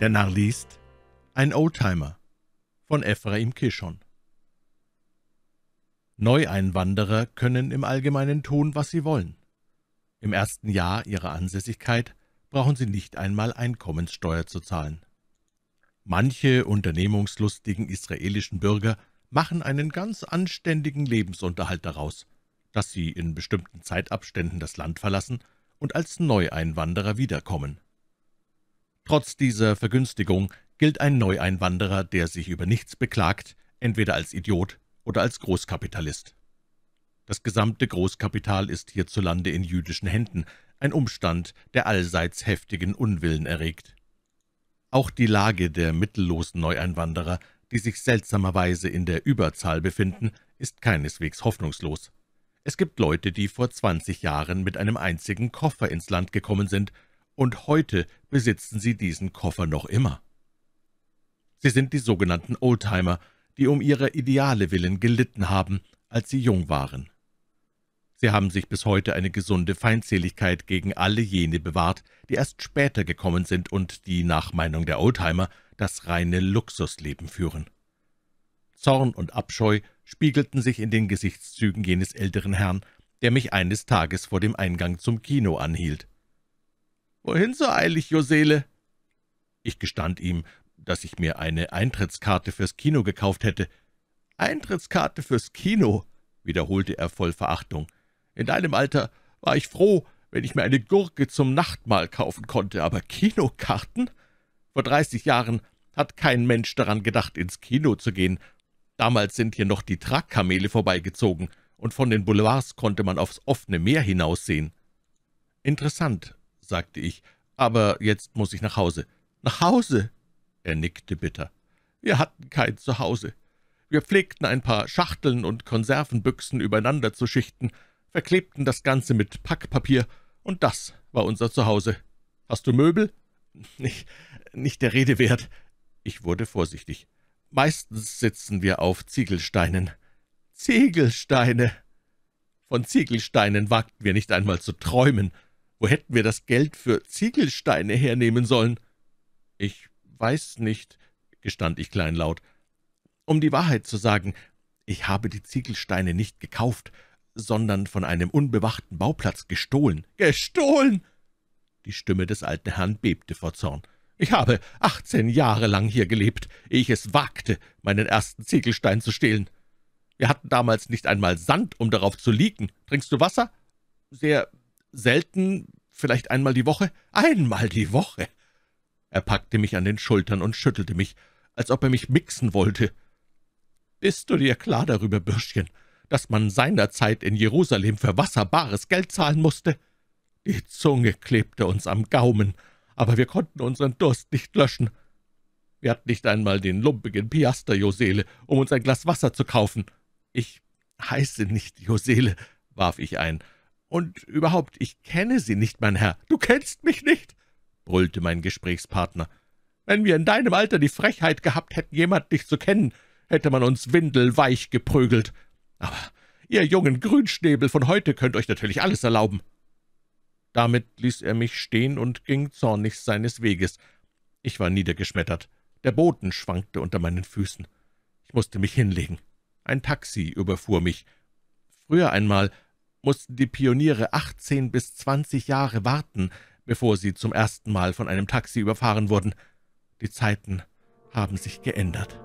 Der Narr liest Ein Oldtimer von Ephraim Kishon Neueinwanderer können im Allgemeinen tun, was sie wollen. Im ersten Jahr ihrer Ansässigkeit brauchen sie nicht einmal Einkommenssteuer zu zahlen. Manche unternehmungslustigen israelischen Bürger machen einen ganz anständigen Lebensunterhalt daraus, dass sie in bestimmten Zeitabständen das Land verlassen und als Neueinwanderer wiederkommen. Trotz dieser Vergünstigung gilt ein Neueinwanderer, der sich über nichts beklagt, entweder als Idiot oder als Großkapitalist. Das gesamte Großkapital ist hierzulande in jüdischen Händen, ein Umstand, der allseits heftigen Unwillen erregt. Auch die Lage der mittellosen Neueinwanderer, die sich seltsamerweise in der Überzahl befinden, ist keineswegs hoffnungslos. Es gibt Leute, die vor 20 Jahren mit einem einzigen Koffer ins Land gekommen sind – und heute besitzen sie diesen Koffer noch immer. Sie sind die sogenannten Oldtimer, die um ihrer Ideale willen gelitten haben, als sie jung waren. Sie haben sich bis heute eine gesunde Feindseligkeit gegen alle jene bewahrt, die erst später gekommen sind und die, nach Meinung der Oldtimer, das reine Luxusleben führen. Zorn und Abscheu spiegelten sich in den Gesichtszügen jenes älteren Herrn, der mich eines Tages vor dem Eingang zum Kino anhielt. Wohin so eilig, Joseele?« Ich gestand ihm, dass ich mir eine Eintrittskarte fürs Kino gekauft hätte. »Eintrittskarte fürs Kino«, wiederholte er voll Verachtung. »In deinem Alter war ich froh, wenn ich mir eine Gurke zum Nachtmahl kaufen konnte, aber Kinokarten? Vor dreißig Jahren hat kein Mensch daran gedacht, ins Kino zu gehen. Damals sind hier noch die Tragkamele vorbeigezogen, und von den Boulevards konnte man aufs offene Meer hinaussehen. Interessant, sagte ich, aber jetzt muss ich nach Hause. Nach Hause? Er nickte bitter. Wir hatten kein Zuhause. Wir pflegten ein paar Schachteln und Konservenbüchsen übereinander zu schichten, verklebten das Ganze mit Packpapier, und das war unser Zuhause. Hast du Möbel? Nicht, nicht der Rede wert. Ich wurde vorsichtig. Meistens sitzen wir auf Ziegelsteinen. Ziegelsteine! Von Ziegelsteinen wagten wir nicht einmal zu träumen. Wo hätten wir das Geld für Ziegelsteine hernehmen sollen?« »Ich weiß nicht«, gestand ich kleinlaut. »Um die Wahrheit zu sagen, ich habe die Ziegelsteine nicht gekauft, sondern von einem unbewachten Bauplatz gestohlen.« »Gestohlen!« Die Stimme des alten Herrn bebte vor Zorn. »Ich habe achtzehn Jahre lang hier gelebt, ehe ich es wagte, meinen ersten Ziegelstein zu stehlen. Wir hatten damals nicht einmal Sand, um darauf zu liegen. Trinkst du Wasser? Sehr selten, vielleicht einmal die Woche, einmal die Woche. Er packte mich an den Schultern und schüttelte mich, als ob er mich mixen wollte. Bist du dir klar darüber, Bürschchen, dass man seinerzeit in Jerusalem für Wasser bares Geld zahlen musste? Die Zunge klebte uns am Gaumen, aber wir konnten unseren Durst nicht löschen. Wir hatten nicht einmal den lumpigen Piaster Josele, um uns ein Glas Wasser zu kaufen. Ich heiße nicht Josele, warf ich ein, und überhaupt, ich kenne Sie nicht, mein Herr. Du kennst mich nicht, brüllte mein Gesprächspartner. Wenn wir in deinem Alter die Frechheit gehabt hätten, jemand dich zu kennen, hätte man uns windelweich geprügelt. Aber ihr jungen Grünschnäbel von heute könnt euch natürlich alles erlauben. Damit ließ er mich stehen und ging zornig seines Weges. Ich war niedergeschmettert. Der Boden schwankte unter meinen Füßen. Ich musste mich hinlegen. Ein Taxi überfuhr mich. Früher einmal mussten die Pioniere 18 bis 20 Jahre warten, bevor sie zum ersten Mal von einem Taxi überfahren wurden. Die Zeiten haben sich geändert.